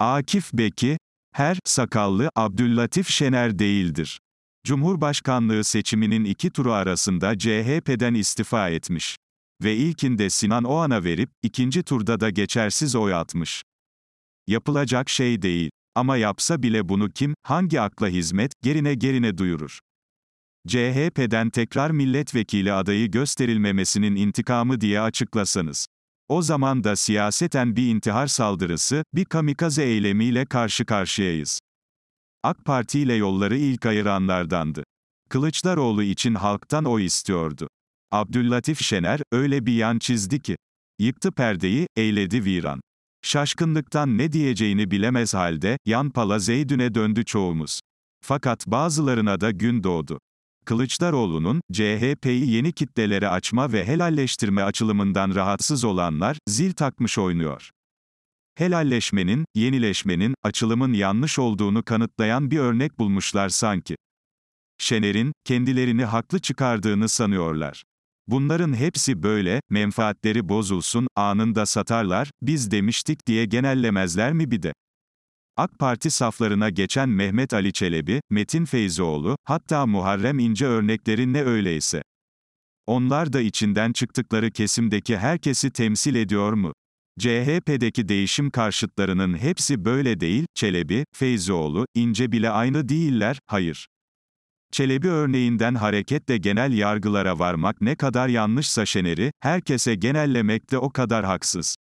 Akif Beki, her, sakallı, Abdüllatif Şener değildir. Cumhurbaşkanlığı seçiminin iki turu arasında CHP'den istifa etmiş. Ve ilkinde Sinan Oğan'a verip, ikinci turda da geçersiz oy atmış. Yapılacak şey değil. Ama yapsa bile bunu kim, hangi akla hizmet, gerine gerine duyurur. CHP'den tekrar milletvekili adayı gösterilmemesinin intikamı diye açıklasanız. O zaman da siyaseten bir intihar saldırısı, bir kamikaze eylemiyle karşı karşıyayız. AK Parti ile yolları ilk ayıranlardandı. Kılıçdaroğlu için halktan oy istiyordu. Abdüllatif Şener, öyle bir yan çizdi ki. Yıktı perdeyi, eyledi viran. Şaşkınlıktan ne diyeceğini bilemez halde, yan pala Zeydün'e döndü çoğumuz. Fakat bazılarına da gün doğdu. Kılıçdaroğlu'nun, CHP'yi yeni kitlelere açma ve helalleştirme açılımından rahatsız olanlar, zil takmış oynuyor. Helalleşmenin, yenileşmenin, açılımın yanlış olduğunu kanıtlayan bir örnek bulmuşlar sanki. Şener'in, kendilerini haklı çıkardığını sanıyorlar. Bunların hepsi böyle, menfaatleri bozulsun, anında satarlar, biz demiştik diye genellemezler mi bir de? AK Parti saflarına geçen Mehmet Ali Çelebi, Metin Feyzioğlu, hatta Muharrem İnce örneklerin ne öyleyse. Onlar da içinden çıktıkları kesimdeki herkesi temsil ediyor mu? CHP'deki değişim karşıtlarının hepsi böyle değil, Çelebi, Feyzoğlu, İnce bile aynı değiller, hayır. Çelebi örneğinden hareketle genel yargılara varmak ne kadar yanlışsa Şener'i, herkese genellemek de o kadar haksız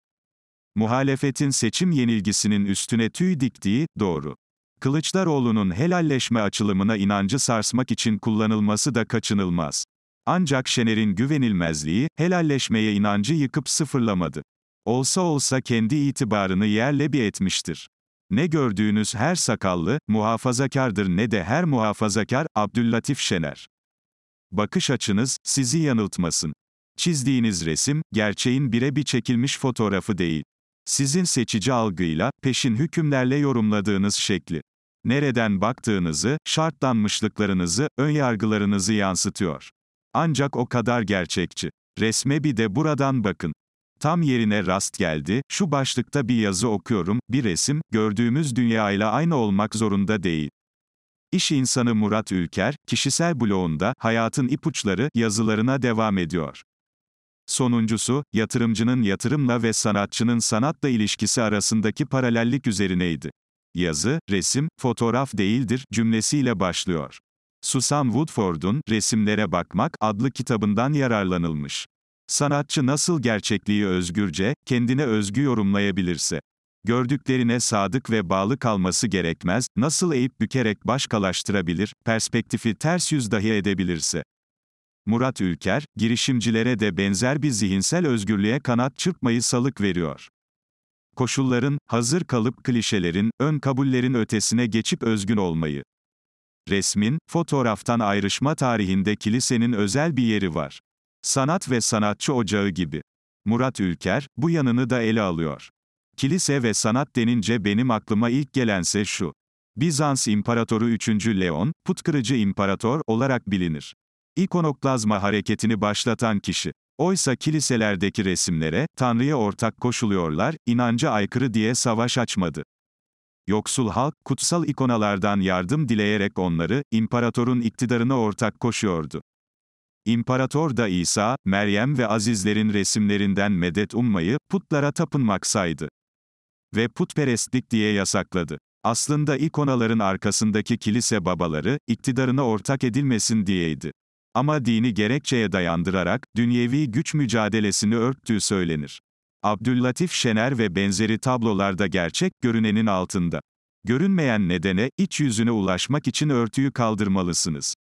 muhalefetin seçim yenilgisinin üstüne tüy diktiği, doğru. Kılıçdaroğlu'nun helalleşme açılımına inancı sarsmak için kullanılması da kaçınılmaz. Ancak Şener'in güvenilmezliği, helalleşmeye inancı yıkıp sıfırlamadı. Olsa olsa kendi itibarını yerle bir etmiştir. Ne gördüğünüz her sakallı, muhafazakardır ne de her muhafazakar, Abdüllatif Şener. Bakış açınız, sizi yanıltmasın. Çizdiğiniz resim, gerçeğin birebir çekilmiş fotoğrafı değil. Sizin seçici algıyla, peşin hükümlerle yorumladığınız şekli. Nereden baktığınızı, şartlanmışlıklarınızı, önyargılarınızı yansıtıyor. Ancak o kadar gerçekçi. Resme bir de buradan bakın. Tam yerine rast geldi, şu başlıkta bir yazı okuyorum, bir resim, gördüğümüz dünyayla aynı olmak zorunda değil. İş insanı Murat Ülker, kişisel bloğunda, hayatın ipuçları, yazılarına devam ediyor. Sonuncusu, yatırımcının yatırımla ve sanatçının sanatla ilişkisi arasındaki paralellik üzerineydi. Yazı, resim, fotoğraf değildir cümlesiyle başlıyor. Susan Woodford'un Resimlere Bakmak adlı kitabından yararlanılmış. Sanatçı nasıl gerçekliği özgürce, kendine özgü yorumlayabilirse, gördüklerine sadık ve bağlı kalması gerekmez, nasıl eğip bükerek başkalaştırabilir, perspektifi ters yüz dahi edebilirse, Murat Ülker, girişimcilere de benzer bir zihinsel özgürlüğe kanat çırpmayı salık veriyor. Koşulların, hazır kalıp klişelerin, ön kabullerin ötesine geçip özgün olmayı. Resmin, fotoğraftan ayrışma tarihinde kilisenin özel bir yeri var. Sanat ve sanatçı ocağı gibi. Murat Ülker, bu yanını da ele alıyor. Kilise ve sanat denince benim aklıma ilk gelense şu. Bizans İmparatoru 3. Leon, putkırıcı imparator olarak bilinir. İkonoklazma hareketini başlatan kişi. Oysa kiliselerdeki resimlere, Tanrı'ya ortak koşuluyorlar, inanca aykırı diye savaş açmadı. Yoksul halk, kutsal ikonalardan yardım dileyerek onları, imparatorun iktidarına ortak koşuyordu. İmparator da İsa, Meryem ve azizlerin resimlerinden medet ummayı, putlara tapınmak saydı. Ve putperestlik diye yasakladı. Aslında ikonaların arkasındaki kilise babaları, iktidarına ortak edilmesin diyeydi. Ama dini gerekçeye dayandırarak, dünyevi güç mücadelesini örttüğü söylenir. Abdüllatif Şener ve benzeri tablolarda gerçek, görünenin altında. Görünmeyen nedene, iç yüzüne ulaşmak için örtüyü kaldırmalısınız.